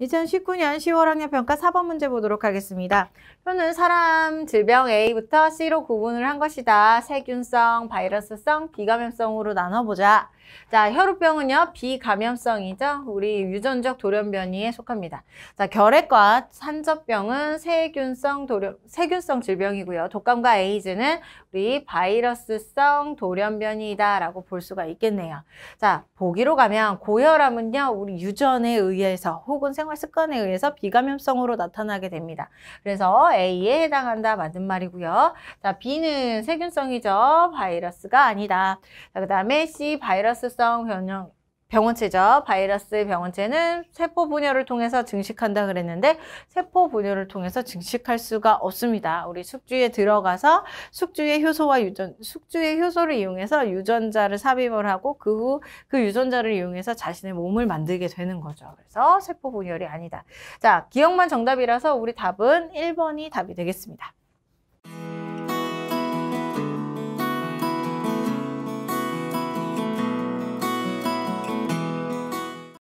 2019년 10월 학년 평가 4번 문제 보도록 하겠습니다. 표는 사람 질병 A부터 C로 구분을 한 것이다. 세균성, 바이러스성, 비감염성으로 나눠보자. 자, 혈우병은요, 비감염성이죠. 우리 유전적 돌연변이에 속합니다. 자, 결핵과 산저병은 세균성 돌연, 세균성 질병이고요. 독감과 에이즈는 우리 바이러스성 돌연변이다라고 볼 수가 있겠네요. 자, 보기로 가면 고혈암은요, 우리 유전에 의해서 혹은 생 사용 습관에 의해서 비감염성으로 나타나게 됩니다. 그래서 A에 해당한다 맞는 말이고요. 자, B는 세균성이죠. 바이러스가 아니다. 그 다음에 C 바이러스성 변형 병원체죠. 바이러스 병원체는 세포 분열을 통해서 증식한다 그랬는데 세포 분열을 통해서 증식할 수가 없습니다. 우리 숙주에 들어가서 숙주의 효소와 유전 숙주의 효소를 이용해서 유전자를 삽입을 하고 그 후그 그 유전자를 이용해서 자신의 몸을 만들게 되는 거죠. 그래서 세포 분열이 아니다. 자, 기억만 정답이라서 우리 답은 1번이 답이 되겠습니다.